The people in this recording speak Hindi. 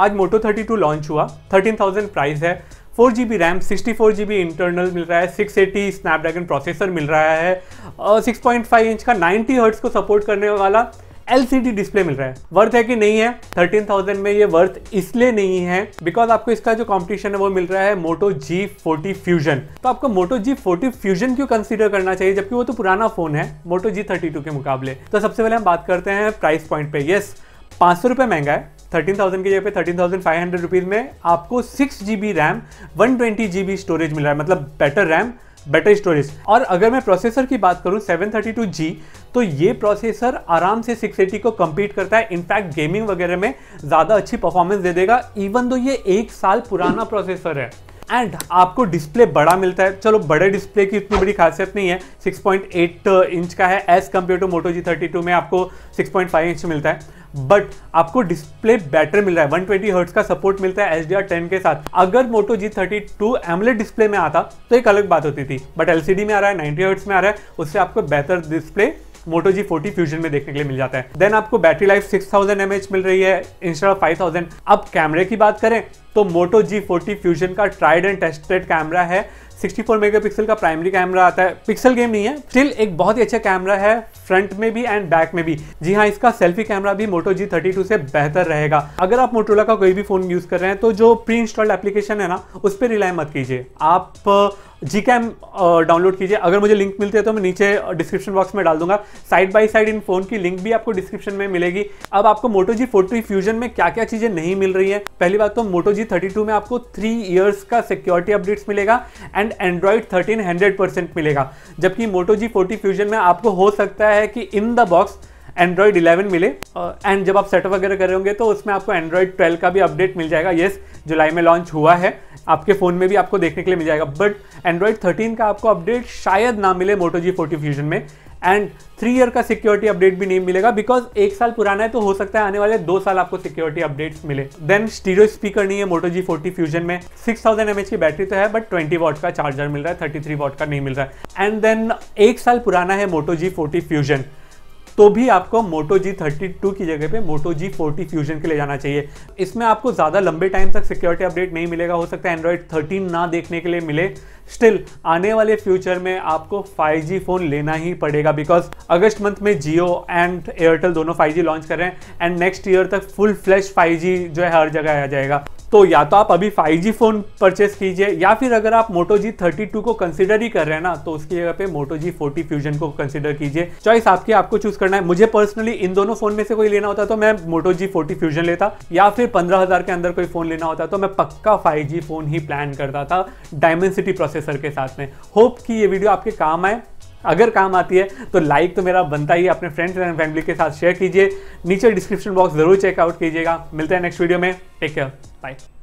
आज मोटो 32 लॉन्च हुआ 13,000 प्राइस है four G B RAM sixty four G B internal मिल रहा है सिक्स एटी स्नैपड्रैगन प्रोसेसर मिल रहा है सिक्स पॉइंट फाइव इंच का नाइन्टी हर्ट्स को सपोर्ट करने वाला एल डिस्प्ले मिल रहा है वर्थ है कि नहीं है 13,000 में ये वर्थ इसलिए नहीं है बिकॉज आपको इसका जो कंपटीशन है वो मिल रहा है मोटो जी फोर्टी फ्यूजन तो आपको मोटो जी फोर्टी फ्यूजन क्यों कंसिडर करना चाहिए जबकि वो तो पुराना फोन है मोटो जी थर्टी टू के मुकाबले तो सबसे पहले हम बात करते हैं प्राइस पॉइंट पे यस पाँच सौ रुपये महंगा है थर्टीन थाउजेंड की जगह पे thirteen thousand five hundred rupees में आपको six G B RAM one twenty G B storage मिल रहा है मतलब बेटर रैम बेटर स्टोरेज और अगर मैं प्रोसेसर की बात करूँ सेवन थर्टी टू जी तो ये प्रोसेसर आराम से सिक्स एटी को कम्पीट करता है इनफैक्ट गेमिंग वगैरह में ज़्यादा अच्छी परफॉर्मेंस दे देगा इवन दो ये एक साल पुराना प्रोसेसर है एंड आपको डिस्प्ले बड़ा मिलता है चलो बड़े डिस्प्ले की इतनी बड़ी खासियत नहीं है 6.8 इंच का है as compare to Moto G thirty में आपको 6.5 इंच मिलता है बट आपको डिस्प्ले बैटर मिल रहा है 120 ट्वेंटी हर्ट्स का सपोर्ट मिलता है एच डी आर टेन के साथ अगर Moto G thirty two AMOLED display में आता तो एक अलग बात होती थी बट एल सी डी में आ रहा है नाइनटी हर्ट्स में आ रहा है उससे आपको बेहतर display Moto G forty fusion में देखने के लिए मिल जाता है देन आपको battery life six thousand M H मिल रही है इंस्टा फाइव थाउजेंड अब कैमरे की बात करें तो मोटो जी फोर्टी फ्यूजन का ट्राइड एंड टेस्टेड कैमरा है 64 मेगापिक्सल का प्राइमरी कैमरा आता है पिक्सल गेम नहीं है स्टिल एक बहुत ही अच्छा कैमरा है फ्रंट में भी एंड बैक में भी जी हाँ इसका सेल्फी कैमरा भी मोटो जी थर्टी से बेहतर रहेगा अगर आप मोटोला का कोई भी फोन यूज कर रहे हैं तो जो प्री इंस्टॉल्ड एप्लीकेशन है ना उस पर रिलाय मत कीजिए आप जी कैम डाउनलोड कीजिए अगर मुझे लिंक मिलती है तो मैं नीचे डिस्क्रिप्शन uh, बॉक्स में डाल दूंगा साइड बाय साइड इन फ़ोन की लिंक भी आपको डिस्क्रिप्शन में मिलेगी अब आपको मोटो जी फोर्टी फ्यूजन में क्या क्या चीज़ें नहीं मिल रही हैं पहली बात तो मोटो जी थर्टी टू में आपको थ्री ईयर्स का सिक्योरिटी अपडेट्स मिलेगा and android thirteen hundred percent मिलेगा जबकि मोटो जी फोर्टी फ्यूजन में आपको हो सकता है कि इन द बॉक्स एंड्रॉयड 11 मिले एंड जब आप सेटअप वगैरह कर रहे होंगे तो उसमें आपको एंड्रॉयड 12 का भी अपडेट मिल जाएगा येस जुलाई में लॉन्च हुआ है आपके फ़ोन में भी आपको देखने के लिए मिल जाएगा बट एंड्रॉयड 13 का आपको अपडेट शायद ना मिले मोटो जी फोर्टी फ्यूजन में एंड थ्री ईयर का सिक्योरिटी अपडेट भी नहीं मिलेगा बिकॉज एक साल पुराना है तो हो सकता है आने वाले दो साल आपको सिक्योरिटी अपडेट्स मिले देन स्टीरियो स्पीकर नहीं है मोटो जी फोर्टी फ्यूजन में सिक्स थाउजेंड एम की बैटरी तो है बट ट्वेंटी वॉट का चार्जर मिल रहा है थर्टी थ्री वॉट का नहीं मिल रहा है एंड देन एक साल पुराना है मोटो जी फोर्टी फ्यूजन तो भी आपको मोटो जी थर्टी टू की जगह पे मोटो जी फोर्टी फ्यूजन के लिए जाना चाहिए इसमें आपको ज़्यादा लंबे टाइम तक सिक्योरिटी अपडेट नहीं मिलेगा हो सकता है एंड्रॉयड थर्टीन ना देखने के लिए मिले स्टिल आने वाले फ्यूचर में आपको 5G फ़ोन लेना ही पड़ेगा बिकॉज अगस्त मंथ में जियो एंड एयरटेल दोनों 5G लॉन्च कर रहे हैं एंड नेक्स्ट ईयर तक फुल फ्लैश 5G जो है हर जगह आ जाएगा तो या तो आप अभी 5G फ़ोन परचेस कीजिए या फिर अगर आप मोटो जी थर्टी को कंसिडर ही कर रहे हैं ना तो उसकी जगह पे मोटो जी फोर्टी फ्यूजन को कंसिडर कीजिए चॉइस आपकी आपको चूज करना है मुझे पर्सनली इन दोनों फोन में से कोई लेना होता तो मैं मोटो जी फोर्टी फ्यूजन लेता या फिर पंद्रह हजार के अंदर कोई फोन लेना होता तो मैं पक्का फाइव फोन ही प्लान करता था डायमेंसिटी प्रोसेसर के साथ में होप कि ये वीडियो आपके काम आए अगर काम आती है तो लाइक तो मेरा बनता ही अपने फ्रेंड्स एंड फैमिली के साथ शेयर कीजिए नीचे डिस्क्रिप्शन बॉक्स जरूर चेकआउट कीजिएगा मिलते हैं नेक्स्ट वीडियो में टेक केयर Bye.